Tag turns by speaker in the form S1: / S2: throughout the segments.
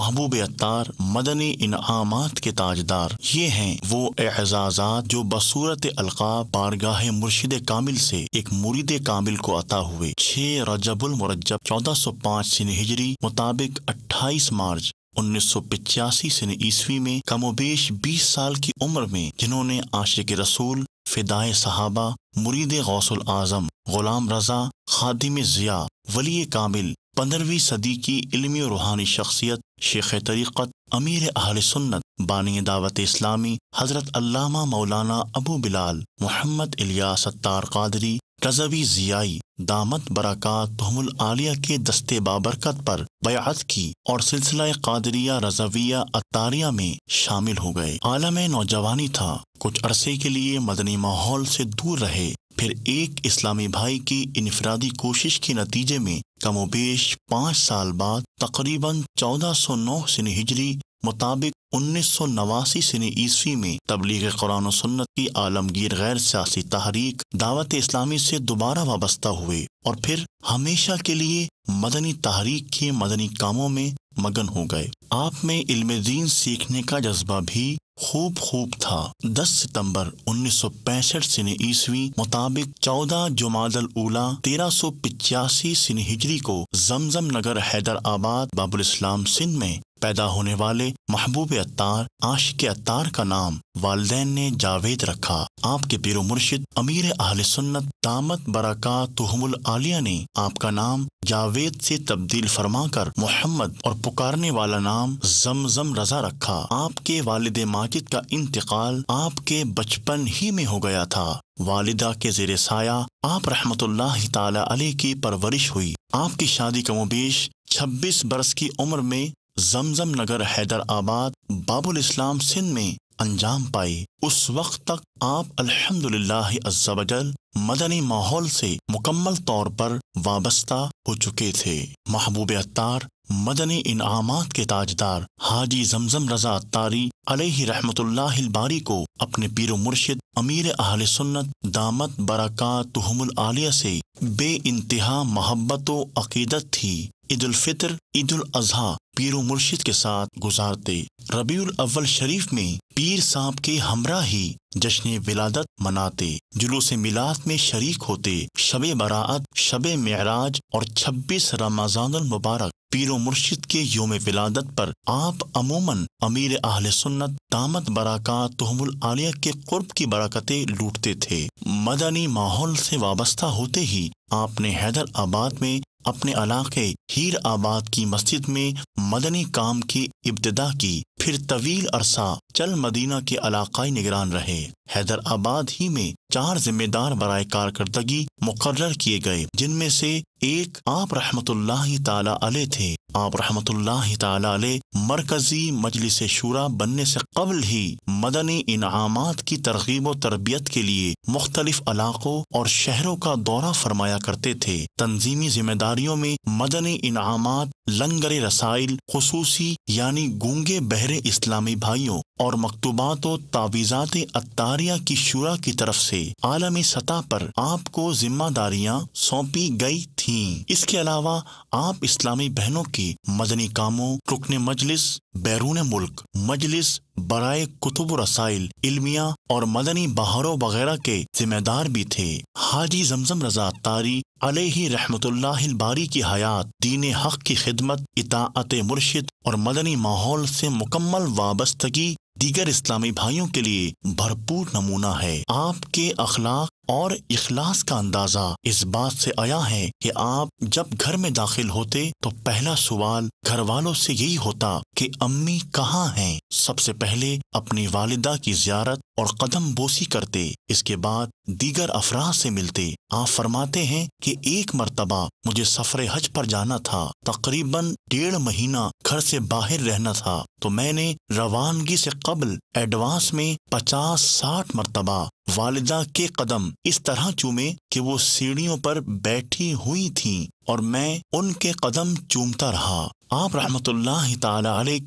S1: महबूब अतार मदनी इनाम के ताजदार ये हैं वो एजाजात जो बसूरत अलकाब बारगाह मुर्शिद कामिल से एक मुरीद कामिल को अता हुए छः रजबुल मुरजब चौदह सौ पाँच सिन हिजरी मुताबिक अट्ठाईस मार्च उन्नीस सौ पिचासी सिन ईस्वी में कमोबेश बीस साल की उम्र में जिन्होंने आशिक रसूल फिदाए सहाबा मुरीद गौसल आजम गुलाम रजा खादिम ज़िया वली कामिल पंद्रहवीं सदी की इलमी और रूहानी शख्सियत शेख तरीक़त अमीर अहल सुन्नत बानी दावत इस्लामी हज़रत अल्लामा मौलाना अबू बिलाल मोहम्मद इलिया सत्तार कादरी रजवी जियाई दामत बरकत तहमुल आलिया के दस्ते बाबरकत पर बयात की और सिलसिला कादरिया रजविया अतारिया में शामिल हो गए आलम नौजवानी था कुछ अरसे के लिए मदनी माहौल से दूर रहे फिर एक इस्लामी भाई की इनफरादी कोशिश के नतीजे में कमोबेश पाँच साल बाद तकरीबन 1409 सन हिजरी मुताबिक उन्नीस सौ नवासी सन ईस्वी में तबलीग कुरान सन्नत की आलमगीर गैर सियासी तहरीक दावत इस्लामी से दोबारा वाबस्ता हुए और फिर हमेशा के लिए मदनी तहरीक के मदनी कामों में मगन हो गए आप में इल्म दीन सीखने का जज्बा भी खूब खूब था 10 सितंबर 1965 सिने ईस्वी मुताबिक 14 जुमादल उला तेरह सौ पिचासी सिने हिजरी को जमजम नगर हैदराबाद बाबुल इस्लाम सिंध में पैदा होने वाले महबूब अत्तार आशिक अत्तार का नाम वाले ने जावेद रखा आपके पीरो मुर्शिद अमीर अहल सुन्नत दामत तुहमुल आलिया ने आपका नाम जावेद से तब्दील फरमाकर मोहम्मद और पुकारने वाला नाम जमजम रजा रखा आपके वालिद माजिद का इंतकाल आपके बचपन ही में हो गया था वालिदा के जेर साया आप रहमत ताली की परवरिश हुई आपकी शादी कमोबेश 26 बरस की उम्र में जमजम नगर हैदराबाद बाबुल इस्लाम सिंध में अंजाम पाई उस वक्त तक आप अल्हम्दुलिल्लाह अज्जावजल मदनी माहौल से मुकम्मल तौर पर वाबस्ता हो चुके थे महबूब अत्तार मदनी इनामात के ताजदार हाजी जमजम रजा अत्तारी अलही बारी को अपने पीर मुर्शिद अमीर अहल सुन्नत दामत बरक़ातहमुल आलिया से बे इंतहा महब्बत अकीदत थी ईद उल फितर ईद उल अजहा पीर मुर्शिद के साथ गुजारते रबीउल अव्वल शरीफ में पीर साहब के हमरा ही जश्न विलादत मनाते जुलूस मिलाद में शरीक होते शब बरात शब मराज और 26 रमजान मुबारक पीर मुर्शिद के योम विलादत पर आप अमूमन अमीर आहल सुन्नत दामत बराका तोहमुल आलिया के कुर्ब की बरकतें लूटते थे मदनी माहौल से वाबस्ता होते ही आपने हैदर आबाद में अपने इलाके हीर आबाद की मस्जिद में मदनी काम की इब्तदा की फिर तवील अरसा चल मदीना के इलाकई निगरान रहे हैदराबाद ही में चार जिम्मेदार बरए कारकर्दगी मुकर किए गए जिनमें से एक आप रहमत ताले थे आप रहमत ताले मरकजी मजलिस शूरा बनने से कबल ही मदनी इनाम की तरगीब तरबियत के लिए मुख्तलिफ इलाकों और शहरों का दौरा फरमाया करते थे तनजीमी जिम्मेदारियों में मदनी इनाम लंगर रसाइल खसूसी यानी गूंगे बहरे इस्लामी भाइयों और मकतूबात तावीज़ात अतारिया की शुरा की तरफ से आलमी सतह पर आपको जिम्मेदारियां सौंपी गई थी इसके अलावा आप इस्लामी बहनों की मदनी कामों रुकने मजलिस बैरून मुल्क मजलिस बरए कुतुब रसाइल इलमिया और मदनी बहारों वगैरह के जिम्मेदार भी थे हाजी जमजम रजा तारी अलही बारी की हयात दीन हक की खिदमत इताअत मुर्शिद और मदनी माहौल से मुकम्मल वाबस्तगी दीगर इस्लामी भाइयों के लिए भरपूर नमूना है आपके अखलाक और इखलास का अंदाजा इस बात से आया है कि आप जब घर में दाखिल होते तो पहला सवाल घर वालों से यही होता कि अम्मी कहाँ हैं सबसे पहले अपनी वालिदा की जियारत और कदम बोसी करते इसके बाद दीगर अफराज से मिलते आप फरमाते हैं कि एक मरतबा मुझे सफर हज पर जाना था तकरीबन डेढ़ महीना घर से बाहर रहना था तो मैंने रवानगी से कबल एडवांस में पचास साठ मरतबा वालिदा के कदम इस तरह चूमे कि वो सीढ़ियों पर बैठी हुई थीं और मैं उनके कदम चूमता रहा आप रहमत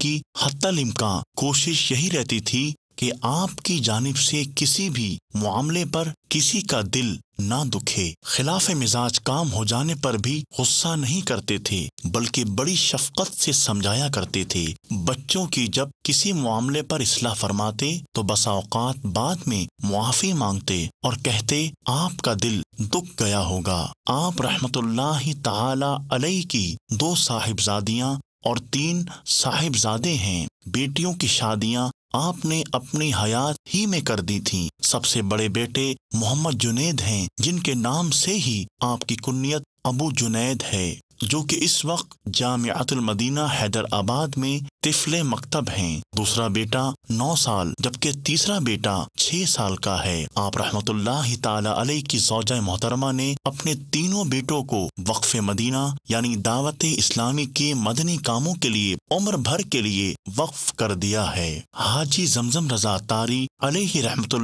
S1: की हतल इम्कान कोशिश यही रहती थी कि आपकी जानब से किसी भी मामले पर किसी का दिल ना दुखे खिलाफ मिजाज काम हो जाने पर भी गुस्सा नहीं करते थे बल्कि बड़ी शफकत से समझाया करते थे बच्चों की जब किसी मामले पर इसलाह फरमाते तो बसाओकात बाद में मुआफ़ी मांगते और कहते आपका दिल दुख गया होगा आप रहमतुल्लाह ताला अलई की दो साहिबजादियाँ और तीन साहिबजादे हैं बेटियों की शादियां आपने अपनी हयात ही में कर दी थी सबसे बड़े बेटे मोहम्मद जुनेद हैं जिनके नाम से ही आपकी कुन्नियत अबू जुनेद है जो कि इस वक्त जामियातुल मदीना हैदराबाद में तिफले मकतब हैं दूसरा बेटा नौ साल जबकि तीसरा बेटा छह साल का है आप रहमत की सौजा मोहतरमा ने अपने तीनों बेटों को वक्फ मदीना यानी दावत इस्लामी के मदनी कामों के लिए उम्र भर के लिए वक्फ कर दिया है हाजी जमजम रजा तारी अलैहि रहमत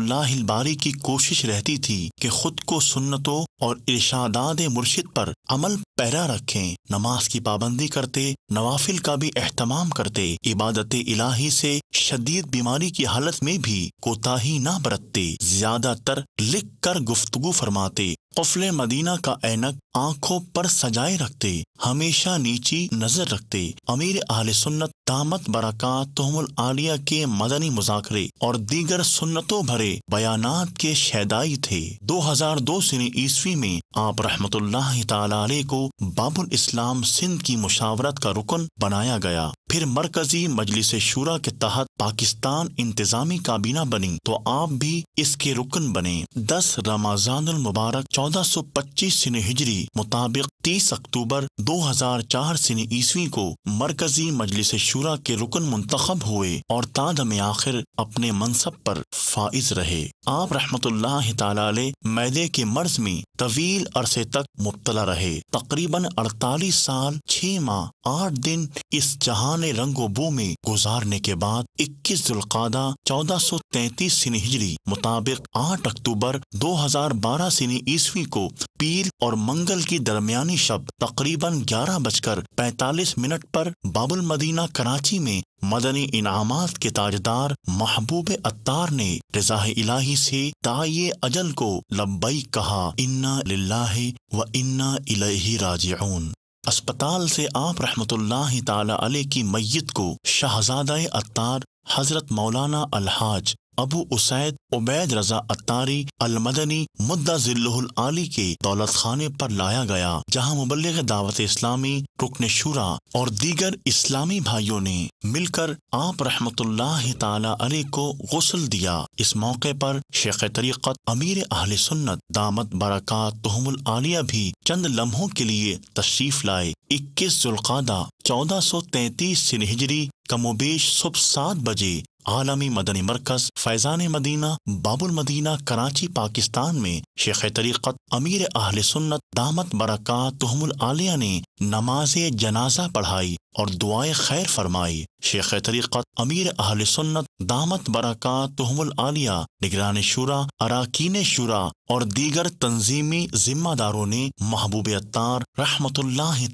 S1: बारी की कोशिश रहती थी कि खुद को सुन्नतों और इर्शादाद मुर्शिद पर अमल पैरा रखें नमाज की पाबंदी करते नवाफिल का भी एहतमाम करते इबादत इलाही से शदीद बीमारी की हालत में भी कोताही ना बरतते ज्यादातर लिख कर गुफ्तगु फरमाते कफले मदीना का ऐनक आंखों पर सजाए रखते हमेशा नीची नजर रखते अमीर आल सुन्नत दामत तोहमुल आलिया के मदनी मुजाकरे और दीगर सुन्नतों भरे बयानात के शैदाई थे 2002 सिने ईस्वी में आप रहमत ताले को बाबुल इस्लाम सिंध की मुशावरत का रुकन बनाया गया फिर मरकजी मजलिस शूरा के तहत पाकिस्तान इंतजामी काबीना बनी तो आप भी इसके रुकन बने दस रमाजान मुबारक चौदह सौ पच्चीस सन हिजरी मुताबिक तीस अक्टूबर दो हजार चार सिने ईस्वी को मरकजी मजलिस शुरा के रुकन मुंतखब हुए और ताद में आखिर अपने मनसब पर फाइज रहे आप रहमत मैदे के मर्ज में तवील अरसे तक मुबतला रहे तकरीबन अड़तालीस साल छह माह आठ दिन इस जहान रंगो बो में गुजारने के बाद इक्कीस जुल्कादा चौदह सौ तैतीस सनी हिजरी मुताबिक आठ अक्टूबर दो हजार बारह सनी ईस्वी को पीर और मंगल की दरमियानी शब तकरीबन ग्यारह बजकर पैतालीस मिनट पर बाबुल मदीना कराची में मदनी इनाम के ताजदार महबूब अत्तार ने रजा इलाही से ताये अजल को लब्बई कहा इन्ना लाही व इन्ना इलाही राजिऊन अस्पताल से आप रहमतुल्लाह रहमत की मैयत को शहजादा अत्तार حضرت مولانا الحاج अबू उसैद उबैद रजा अतारी अलमदनी मुद्दा आली के दौलत खाने पर लाया गया जहां मुबलग दावत इस्लामी रुकन शुरा और दीगर इस्लामी भाइयों ने मिलकर आप रहमत अली को गसल दिया इस मौके पर शेख तरीक़त अमीर अहल सुन्नत दामद बरका तहमुल आलिया भी चंद लम्हों के लिए तशरीफ लाए इक्कीस जुल्कदा चौदह सौ तैतीस सिनहिजरी कमोबेश सुबह सात बजे आलमी मदनी मरकज फैज़ान मदीना बाबुल मदीना कराची पाकिस्तान में शेख तरीक़त अमीर अहल सुन्नत दामत तहमुल आलिया ने नमाज जनाजा पढ़ाई और दुआएं खैर फरमाई शेख तरीक़त अमीर अहल सुन्नत दामत बरका बरकतमल आलिया निगरान शुरा अराकीन शुरा और दीगर तंजीमी जिम्मेदारों ने महबूब अतार रहमत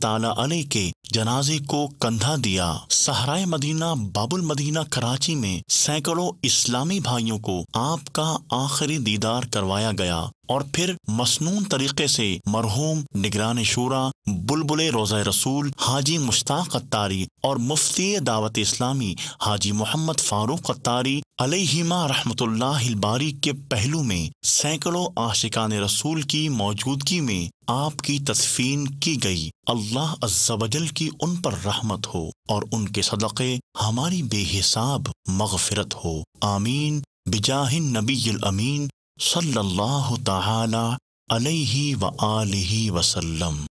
S1: ताली के जनाजे को कंधा दिया सहराय मदीना बाबुल मदीना कराची में सैकड़ों इस्लामी भाइयों को आपका आखिरी दीदार करवाया गया और फिर मसनून तरीके से मरहूम निगरान शूरा बुलबुल रोज़ रसूल हाजी मुश्ताक अतारी और मुफ्ती दावत इस्लामी हाजी मोहम्मद फारूक अतारी अलहिमा रहमतुल्लाहिलबारी के पहलू में सैकड़ों आशिकान रसूल की मौजूदगी में आपकी तस्फीन की गई अल्लाह अजबल की उन पर रहमत हो और उनके सदक़े हमारी बेहिसाब मगफरत हो आमीन बिजाहिन नबी अमीन सल्लल्लाहु ताला अलैहि व आलिहि वसल्लम